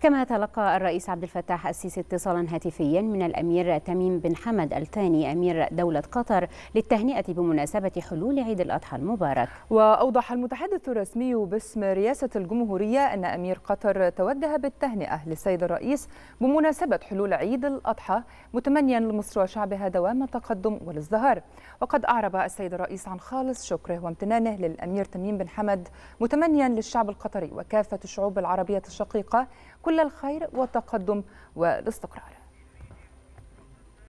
كما تلقى الرئيس عبد الفتاح السيسي اتصالا هاتفيا من الأمير تميم بن حمد الثاني أمير دولة قطر للتهنئة بمناسبة حلول عيد الأضحى المبارك وأوضح المتحدث الرسمي باسم رئاسة الجمهورية أن أمير قطر توجه بالتهنئة للسيد الرئيس بمناسبة حلول عيد الأضحى متمنيا لمصر وشعبها دوام التقدم والازدهار وقد أعرب السيد الرئيس عن خالص شكره وامتنانه للأمير تميم بن حمد متمنيا للشعب القطري وكافة الشعوب العربية الشقيقة كل كل الخير والتقدم والاستقرار